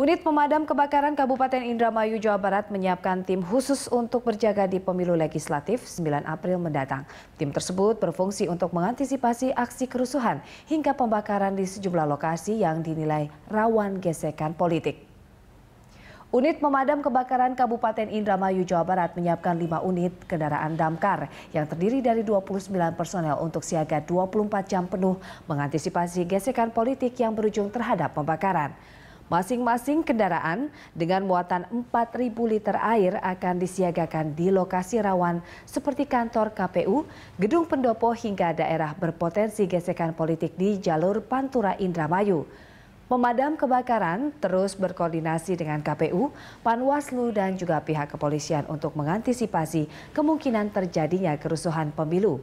Unit Pemadam Kebakaran Kabupaten Indramayu, Jawa Barat menyiapkan tim khusus untuk berjaga di pemilu legislatif 9 April mendatang. Tim tersebut berfungsi untuk mengantisipasi aksi kerusuhan hingga pembakaran di sejumlah lokasi yang dinilai rawan gesekan politik. Unit Pemadam Kebakaran Kabupaten Indramayu, Jawa Barat menyiapkan 5 unit kendaraan damkar yang terdiri dari 29 personel untuk siaga 24 jam penuh mengantisipasi gesekan politik yang berujung terhadap pembakaran. Masing-masing kendaraan dengan muatan 4.000 liter air akan disiagakan di lokasi rawan seperti kantor KPU, gedung pendopo hingga daerah berpotensi gesekan politik di jalur Pantura Indramayu. Pemadam kebakaran terus berkoordinasi dengan KPU, Panwaslu dan juga pihak kepolisian untuk mengantisipasi kemungkinan terjadinya kerusuhan pemilu.